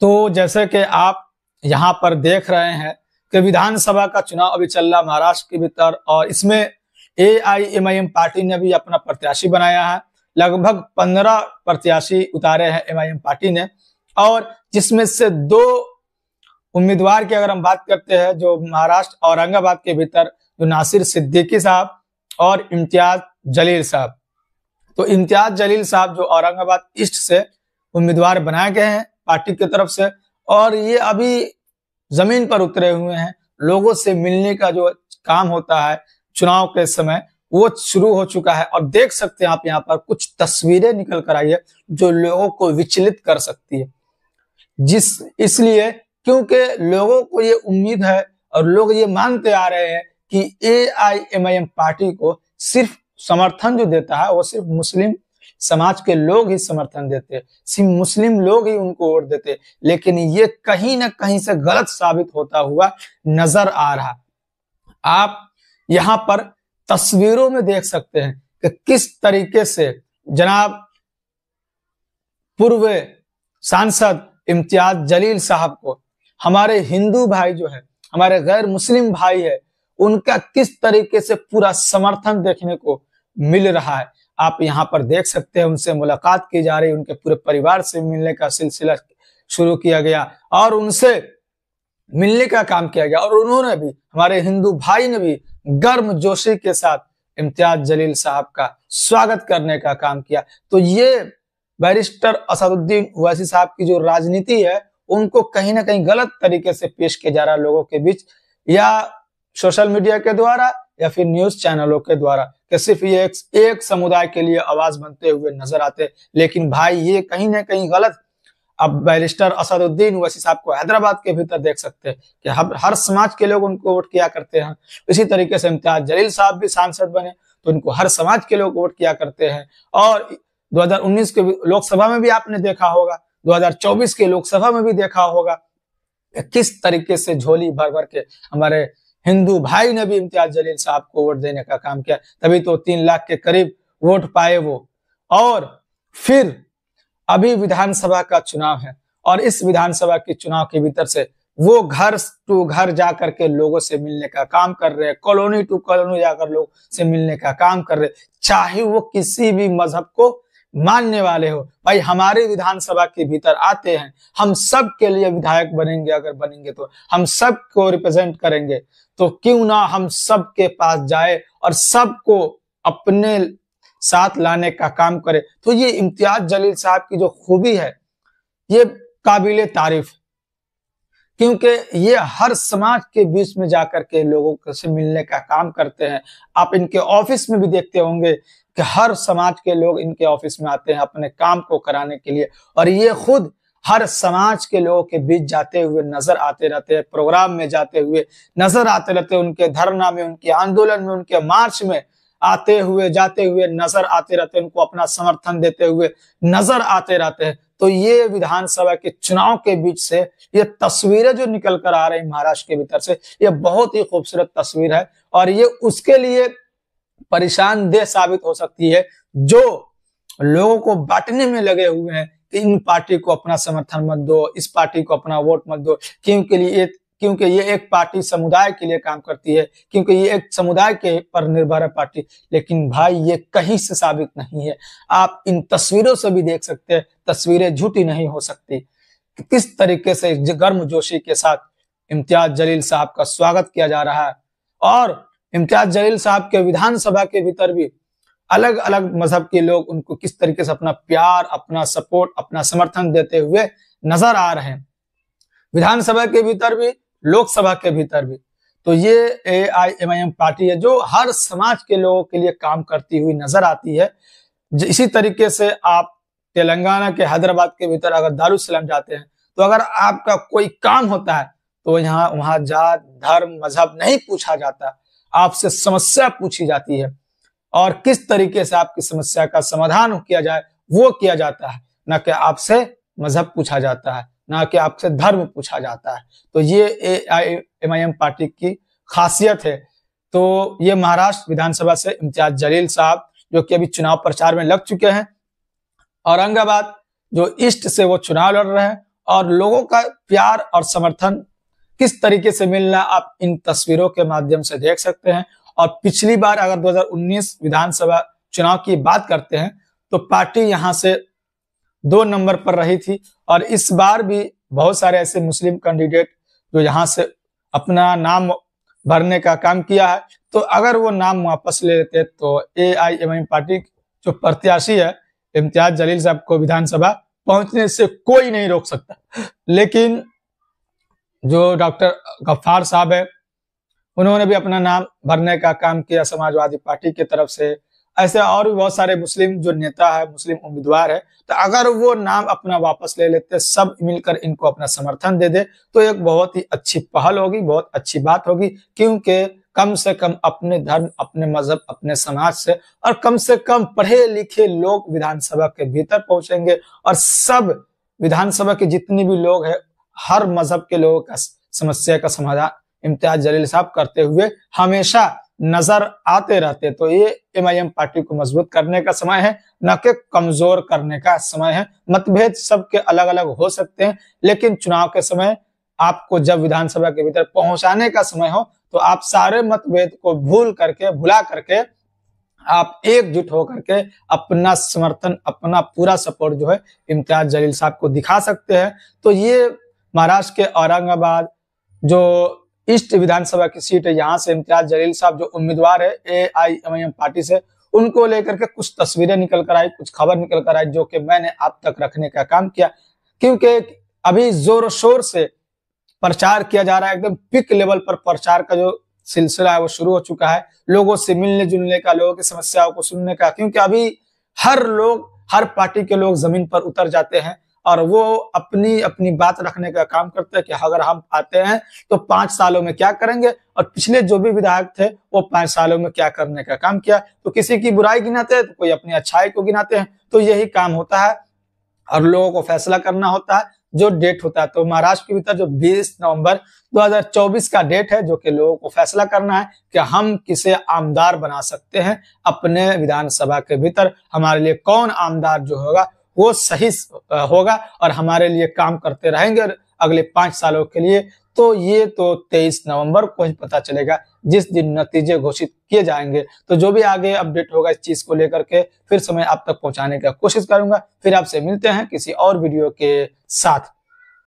तो जैसे कि आप यहाँ पर देख रहे हैं कि विधानसभा का चुनाव अभी चल रहा महाराष्ट्र के भीतर और इसमें एआईएमआईएम पार्टी ने भी अपना प्रत्याशी बनाया है लगभग पंद्रह प्रत्याशी उतारे हैं एम पार्टी ने और जिसमें से दो उम्मीदवार की अगर हम बात करते हैं जो महाराष्ट्र औरंगाबाद के भीतर जो नासिर सिद्दीकी साहब और इम्तियाज जलील साहब तो इम्तियाज जलील साहब जो औरंगाबाद ईस्ट से उम्मीदवार बनाए गए हैं पार्टी की तरफ से और ये अभी जमीन पर उतरे हुए हैं लोगों से मिलने का जो काम होता है चुनाव के समय वो शुरू हो चुका है और देख सकते हैं आप यहाँ पर कुछ तस्वीरें निकल कर आई है जो लोगों को विचलित कर सकती है जिस इसलिए क्योंकि लोगों को ये उम्मीद है और लोग ये मानते आ रहे हैं कि A I M I M party को सिर्फ समर्थन जो देता है वो सिर्फ मुस्लिम समाज के लोग ही समर्थन देते सिर्फ मुस्लिम लोग ही उनको वोट देते लेकिन ये कहीं ना कहीं से गलत साबित होता हुआ नजर आ रहा आप यहाँ पर तस्वीरों में देख सकते हैं कि किस तरीके से जनाब पूर्व सांसद इम्तियाज जलील साहब को हमारे हिंदू भाई जो है हमारे गैर मुस्लिम भाई है उनका किस तरीके से पूरा समर्थन देखने को मिल रहा है आप यहाँ पर देख सकते हैं उनसे मुलाकात की जा रही उनके पूरे परिवार से मिलने का सिलसिला शुरू किया गया और उनसे मिलने का काम किया गया और उन्होंने भी हमारे हिंदू भाई ने भी गर्म जोशी के साथ इम्तियाज जलील साहब का स्वागत करने का काम किया तो ये बैरिस्टर असदुद्दीन वैसी साहब की जो राजनीति है उनको कहीं ना कहीं गलत तरीके से पेश किया जा रहा है लोगों के बीच या सोशल मीडिया के द्वारा या फिर न्यूज चैनलों के द्वारा कि सिर्फ ये एक, एक समुदाय के लिए आवाज बनते हुए नजर आते लेकिन भाई ये कहीं ना कहीं गलत अब बैरिस्टर असदुद्दीन वैसी साहब को हैदराबाद के भीतर देख सकते हैं कि हर, हर समाज के लोग उनको वोट किया करते हैं इसी तरीके से इम्तियाज जलील साहब भी सांसद बने तो उनको हर समाज के लोग वोट किया करते हैं और 2019 के लोकसभा में भी आपने देखा होगा 2024 के लोकसभा में भी देखा होगा किस तरीके से झोली भर भर के हमारे हिंदू भाई ने भी इम्तियाज जलील साहब को वोट देने का काम किया तभी तो तीन लाख के करीब वोट पाए वो और फिर अभी विधानसभा का चुनाव है और इस विधानसभा के चुनाव के भीतर से वो घर टू घर जाकर के लोगों से मिलने का काम कर रहे हैं कॉलोनी टू कॉलोनी जाकर लोग से मिलने का काम कर रहे चाहे वो किसी भी मजहब को मानने वाले हो भाई हमारे विधानसभा के भीतर आते हैं हम सब के लिए विधायक बनेंगे अगर बनेंगे तो हम सब को रिप्रेजेंट करेंगे तो क्यों ना हम सब के पास जाए और सबको अपने साथ लाने का काम करे तो ये इम्तियाज जलील साहब की जो खूबी है ये काबिल तारीफ क्योंकि ये हर समाज के बीच में जाकर के लोगों से मिलने का काम करते हैं आप इनके ऑफिस में भी देखते होंगे कि हर समाज के लोग इनके ऑफिस में आते हैं अपने काम को कराने के लिए और ये खुद हर समाज के लोगों के बीच जाते हुए नजर आते रहते हैं प्रोग्राम में जाते हुए नजर आते रहते हैं उनके धरना में उनके आंदोलन में उनके मार्च में आते हुए जाते हुए नजर आते रहते हैं उनको अपना समर्थन देते हुए नजर आते रहते हैं तो ये विधानसभा के चुनाव के बीच से ये तस्वीरें जो निकल कर आ रही महाराष्ट्र के भीतर से ये बहुत ही खूबसूरत तस्वीर है और ये उसके लिए परेशान देह साबित हो सकती है जो लोगों को बांटने में लगे हुए हैं कि इन पार्टी को अपना समर्थन मत दो इस पार्टी को अपना वोट मत दो क्योंकि ये क्योंकि ये एक पार्टी समुदाय के लिए काम करती है क्योंकि ये एक समुदाय के पर निर्भर है पार्टी लेकिन भाई ये कहीं से साबित नहीं है आप इन तस्वीरों से भी देख सकते हैं तस्वीरें झूठी नहीं हो सकती कि किस तरीके से गर्म जोशी के साथ इम्तियाज जलील साहब का स्वागत किया जा रहा है और इम्तियाज जलील साहब के विधानसभा के भीतर भी अलग अलग मजहब के लोग उनको किस तरीके से अपना प्यार अपना सपोर्ट अपना समर्थन देते हुए नजर आ रहे हैं विधानसभा के भीतर भी लोकसभा के भीतर भी तो ये A I M I M party है जो हर समाज के लोगों के लिए काम करती हुई नजर आती है इसी तरीके से आप तेलंगाना के हैदराबाद के भीतर अगर दारूसलम जाते हैं तो अगर आपका कोई काम होता है तो यहाँ वहां जात धर्म मजहब नहीं पूछा जाता आपसे समस्या पूछी जाती है और किस तरीके से आपकी समस्या का समाधान किया जाए वो किया जाता है न कि आपसे मजहब पूछा जाता है ना कि आपसे धर्म पूछा जाता है तो ये एम आई एम पार्टी की खासियत है तो ये महाराष्ट्र विधानसभा से इम्तियाज जलील साहब जो कि अभी चुनाव प्रचार में लग चुके हैं औरंगाबाद जो ईस्ट से वो चुनाव लड़ रहे हैं और लोगों का प्यार और समर्थन किस तरीके से मिलना आप इन तस्वीरों के माध्यम से देख सकते हैं और पिछली बार अगर 2019 विधानसभा चुनाव की बात करते हैं तो पार्टी यहां से दो नंबर पर रही थी और इस बार भी बहुत सारे ऐसे मुस्लिम कैंडिडेट जो यहाँ से अपना नाम भरने का काम किया है तो अगर वो नाम वापस ले लेते तो ए आई एम आई पार्टी जो प्रत्याशी है इम्तियाज जलील साहब को विधानसभा पहुंचने से कोई नहीं रोक सकता लेकिन जो डॉक्टर गफ्फार साहब है उन्होंने भी अपना नाम भरने का काम किया समाजवादी पार्टी की तरफ से ऐसे और भी बहुत सारे मुस्लिम जो नेता है मुस्लिम उम्मीदवार है तो अगर वो नाम अपना वापस ले लेते सब मिलकर इनको अपना समर्थन दे दे तो एक बहुत ही अच्छी पहल होगी बहुत अच्छी बात होगी क्योंकि कम से कम अपने धर्म अपने मजहब अपने समाज से और कम से कम पढ़े लिखे लोग विधानसभा के भीतर पहुंचेंगे और सब विधानसभा के जितने भी लोग हैं हर मजहब के लोगों का समस्या का समाधान इम्तियाज जलील साहब करते हुए हमेशा नजर आते रहते तो ये एम पार्टी को मजबूत करने का समय है न कि कमजोर करने का समय है मतभेद सबके अलग अलग हो सकते हैं लेकिन चुनाव के समय आपको जब विधानसभा के भीतर पहुंचाने का समय हो तो आप सारे मतभेद को भूल करके भुला करके आप एकजुट होकर के अपना समर्थन अपना पूरा सपोर्ट जो है इम्तियाज जलील साहब को दिखा सकते हैं तो ये महाराष्ट्र के औरंगाबाद जो ईस्ट विधानसभा की सीट है यहाँ से इम्तियाज जलील साहब जो उम्मीदवार है A I M I M party से उनको लेकर के कुछ तस्वीरें निकल कर आई कुछ खबर निकल कर आई जो कि मैंने आप तक रखने का काम किया क्योंकि अभी जोर शोर से प्रचार किया जा रहा है एकदम पिक लेवल पर प्रचार का जो सिलसिला है वो शुरू हो चुका है लोगों से मिलने जुलने का लोगों की समस्याओं को सुनने का क्योंकि अभी हर लोग हर पार्टी के लोग जमीन पर उतर जाते हैं और वो अपनी अपनी बात रखने का काम करते हैं कि अगर हम आते हैं तो पांच सालों में क्या करेंगे और पिछले जो भी विधायक थे वो पांच सालों में क्या करने का काम किया तो किसी की बुराई गिनाते हैं तो कोई अपनी अच्छाई को गिनाते हैं तो यही काम होता है और लोगों को फैसला करना होता है जो डेट होता है तो महाराष्ट्र के भीतर जो 20 नवंबर 2024 का डेट है जो कि लोगों को फैसला करना है कि हम किसे आमदार बना सकते हैं अपने विधानसभा के भीतर हमारे लिए कौन आमदार जो होगा वो सही होगा और हमारे लिए काम करते रहेंगे अगले पांच सालों के लिए तो ये तो 23 नवंबर को ही पता चलेगा जिस दिन नतीजे घोषित किए जाएंगे तो जो भी आगे अपडेट होगा इस चीज को लेकर के फिर समय आप तक पहुंचाने का कोशिश करूंगा फिर आपसे मिलते हैं किसी और वीडियो के साथ